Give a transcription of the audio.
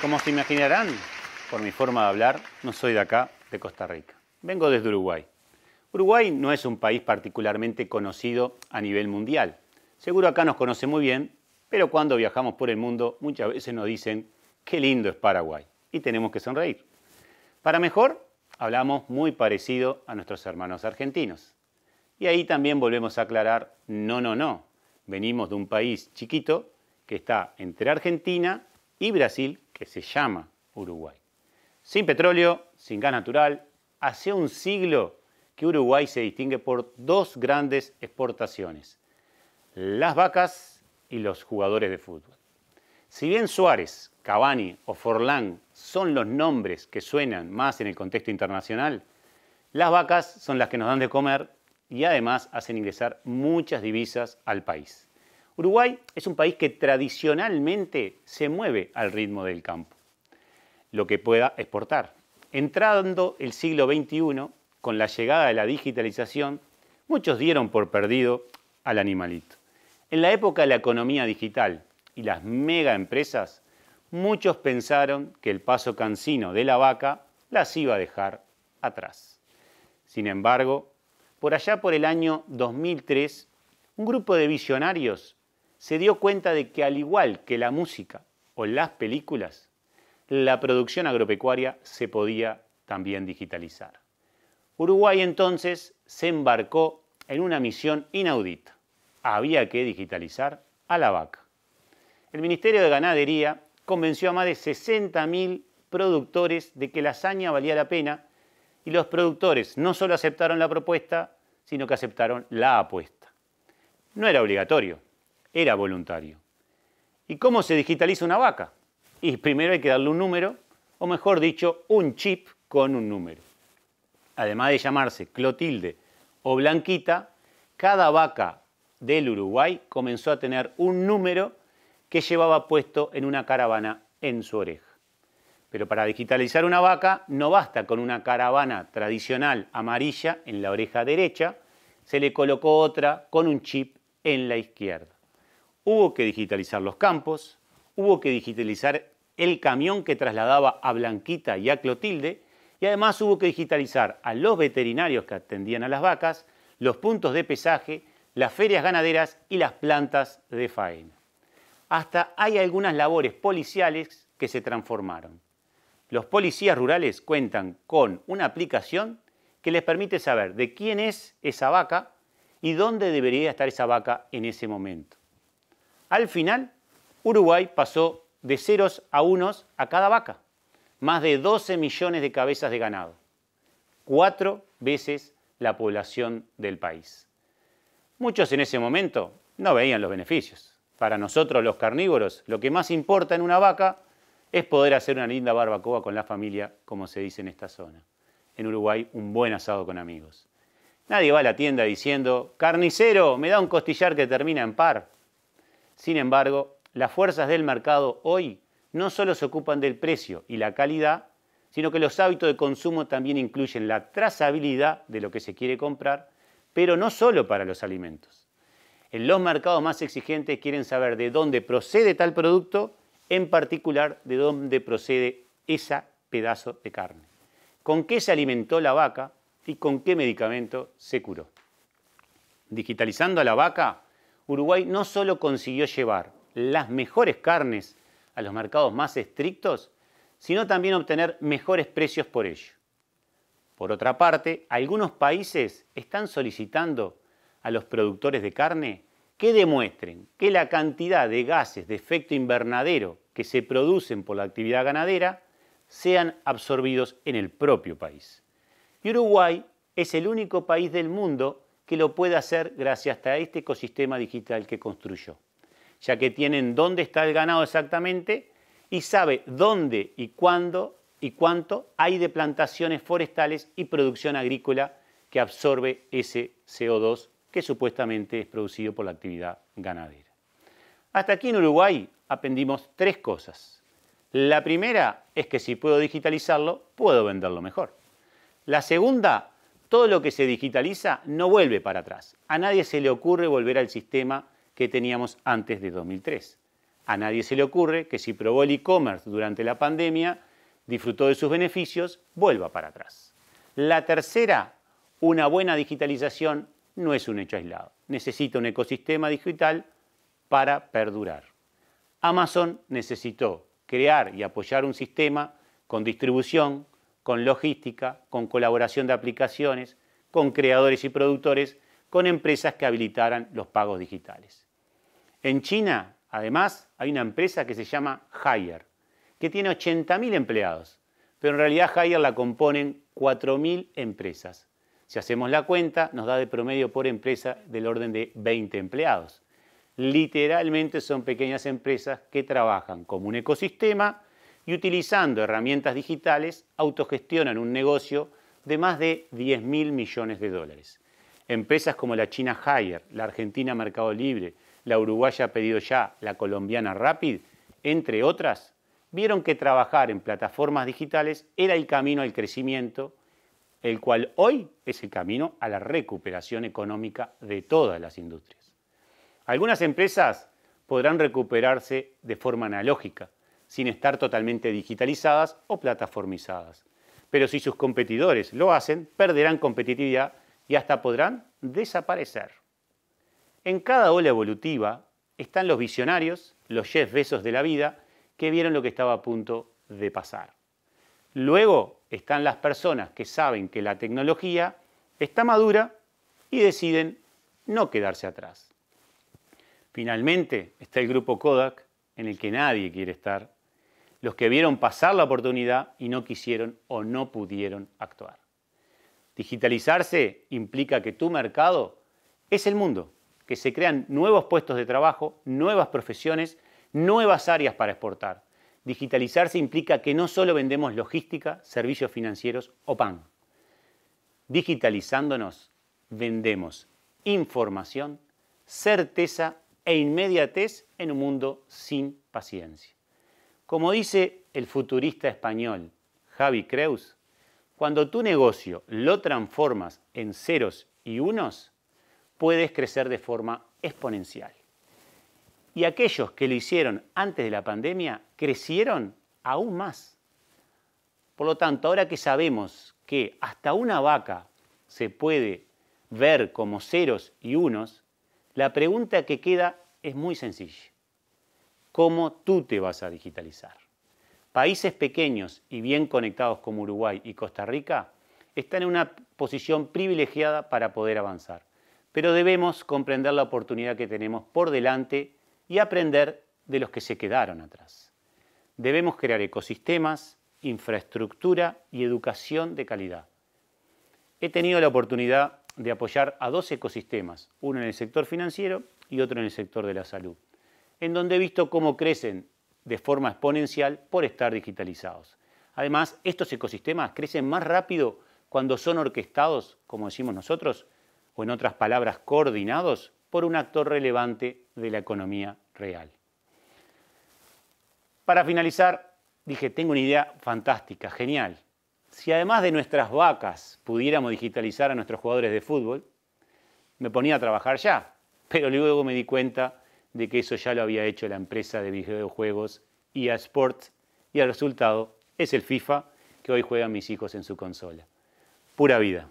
Como se imaginarán, por mi forma de hablar, no soy de acá, de Costa Rica. Vengo desde Uruguay. Uruguay no es un país particularmente conocido a nivel mundial. Seguro acá nos conoce muy bien, pero cuando viajamos por el mundo muchas veces nos dicen, qué lindo es Paraguay, y tenemos que sonreír. Para mejor, hablamos muy parecido a nuestros hermanos argentinos. Y ahí también volvemos a aclarar, no, no, no, venimos de un país chiquito que está entre Argentina y Brasil que se llama Uruguay. Sin petróleo, sin gas natural, hace un siglo que Uruguay se distingue por dos grandes exportaciones, las vacas y los jugadores de fútbol. Si bien Suárez, Cavani o Forlán son los nombres que suenan más en el contexto internacional, las vacas son las que nos dan de comer y además hacen ingresar muchas divisas al país. Uruguay es un país que tradicionalmente se mueve al ritmo del campo, lo que pueda exportar. Entrando el siglo XXI, con la llegada de la digitalización, muchos dieron por perdido al animalito. En la época de la economía digital y las mega empresas, muchos pensaron que el paso cansino de la vaca las iba a dejar atrás. Sin embargo, por allá por el año 2003, un grupo de visionarios se dio cuenta de que al igual que la música o las películas, la producción agropecuaria se podía también digitalizar. Uruguay entonces se embarcó en una misión inaudita. Había que digitalizar a la vaca. El Ministerio de Ganadería convenció a más de 60.000 productores de que la hazaña valía la pena y los productores no solo aceptaron la propuesta, sino que aceptaron la apuesta. No era obligatorio, era voluntario. ¿Y cómo se digitaliza una vaca? Y primero hay que darle un número, o mejor dicho, un chip con un número. Además de llamarse Clotilde o Blanquita, cada vaca del Uruguay comenzó a tener un número que llevaba puesto en una caravana en su oreja. Pero para digitalizar una vaca no basta con una caravana tradicional amarilla en la oreja derecha, se le colocó otra con un chip en la izquierda. Hubo que digitalizar los campos, hubo que digitalizar el camión que trasladaba a Blanquita y a Clotilde, y además hubo que digitalizar a los veterinarios que atendían a las vacas, los puntos de pesaje, las ferias ganaderas y las plantas de faena. Hasta hay algunas labores policiales que se transformaron. Los policías rurales cuentan con una aplicación que les permite saber de quién es esa vaca y dónde debería estar esa vaca en ese momento. Al final, Uruguay pasó de ceros a unos a cada vaca, más de 12 millones de cabezas de ganado, cuatro veces la población del país. Muchos en ese momento no veían los beneficios. Para nosotros los carnívoros, lo que más importa en una vaca es poder hacer una linda barbacoa con la familia, como se dice en esta zona. En Uruguay, un buen asado con amigos. Nadie va a la tienda diciendo, carnicero, me da un costillar que termina en par. Sin embargo, las fuerzas del mercado hoy no solo se ocupan del precio y la calidad, sino que los hábitos de consumo también incluyen la trazabilidad de lo que se quiere comprar, pero no solo para los alimentos. En los mercados más exigentes quieren saber de dónde procede tal producto, en particular de dónde procede ese pedazo de carne, con qué se alimentó la vaca y con qué medicamento se curó. Digitalizando a la vaca, Uruguay no solo consiguió llevar las mejores carnes a los mercados más estrictos, sino también obtener mejores precios por ello. Por otra parte, algunos países están solicitando a los productores de carne que demuestren que la cantidad de gases de efecto invernadero que se producen por la actividad ganadera sean absorbidos en el propio país. Y Uruguay es el único país del mundo que lo puede hacer gracias a este ecosistema digital que construyó, ya que tienen dónde está el ganado exactamente y sabe dónde y cuándo y cuánto hay de plantaciones forestales y producción agrícola que absorbe ese CO2 que supuestamente es producido por la actividad ganadera. Hasta aquí en Uruguay aprendimos tres cosas. La primera es que si puedo digitalizarlo, puedo venderlo mejor. La segunda todo lo que se digitaliza no vuelve para atrás. A nadie se le ocurre volver al sistema que teníamos antes de 2003. A nadie se le ocurre que si probó el e-commerce durante la pandemia, disfrutó de sus beneficios, vuelva para atrás. La tercera, una buena digitalización no es un hecho aislado. Necesita un ecosistema digital para perdurar. Amazon necesitó crear y apoyar un sistema con distribución, con logística, con colaboración de aplicaciones, con creadores y productores, con empresas que habilitaran los pagos digitales. En China, además, hay una empresa que se llama Hire, que tiene 80.000 empleados, pero en realidad Hire la componen 4.000 empresas. Si hacemos la cuenta, nos da de promedio por empresa del orden de 20 empleados. Literalmente son pequeñas empresas que trabajan como un ecosistema y utilizando herramientas digitales autogestionan un negocio de más de 10 mil millones de dólares. Empresas como la China Hire, la Argentina Mercado Libre, la uruguaya Pedido Ya, la colombiana Rapid, entre otras, vieron que trabajar en plataformas digitales era el camino al crecimiento, el cual hoy es el camino a la recuperación económica de todas las industrias. Algunas empresas podrán recuperarse de forma analógica, sin estar totalmente digitalizadas o plataformizadas. Pero si sus competidores lo hacen, perderán competitividad y hasta podrán desaparecer. En cada ola evolutiva están los visionarios, los Jeff Besos de la vida, que vieron lo que estaba a punto de pasar. Luego están las personas que saben que la tecnología está madura y deciden no quedarse atrás. Finalmente está el grupo Kodak, en el que nadie quiere estar, los que vieron pasar la oportunidad y no quisieron o no pudieron actuar. Digitalizarse implica que tu mercado es el mundo, que se crean nuevos puestos de trabajo, nuevas profesiones, nuevas áreas para exportar. Digitalizarse implica que no solo vendemos logística, servicios financieros o pan. Digitalizándonos, vendemos información, certeza e inmediatez en un mundo sin paciencia. Como dice el futurista español Javi Creus, cuando tu negocio lo transformas en ceros y unos, puedes crecer de forma exponencial. Y aquellos que lo hicieron antes de la pandemia crecieron aún más. Por lo tanto, ahora que sabemos que hasta una vaca se puede ver como ceros y unos, la pregunta que queda es muy sencilla cómo tú te vas a digitalizar. Países pequeños y bien conectados como Uruguay y Costa Rica están en una posición privilegiada para poder avanzar, pero debemos comprender la oportunidad que tenemos por delante y aprender de los que se quedaron atrás. Debemos crear ecosistemas, infraestructura y educación de calidad. He tenido la oportunidad de apoyar a dos ecosistemas, uno en el sector financiero y otro en el sector de la salud en donde he visto cómo crecen de forma exponencial por estar digitalizados. Además, estos ecosistemas crecen más rápido cuando son orquestados, como decimos nosotros, o en otras palabras, coordinados por un actor relevante de la economía real. Para finalizar, dije, tengo una idea fantástica, genial. Si además de nuestras vacas pudiéramos digitalizar a nuestros jugadores de fútbol, me ponía a trabajar ya, pero luego me di cuenta de que eso ya lo había hecho la empresa de videojuegos EA Sports y el resultado es el FIFA que hoy juegan mis hijos en su consola. Pura vida.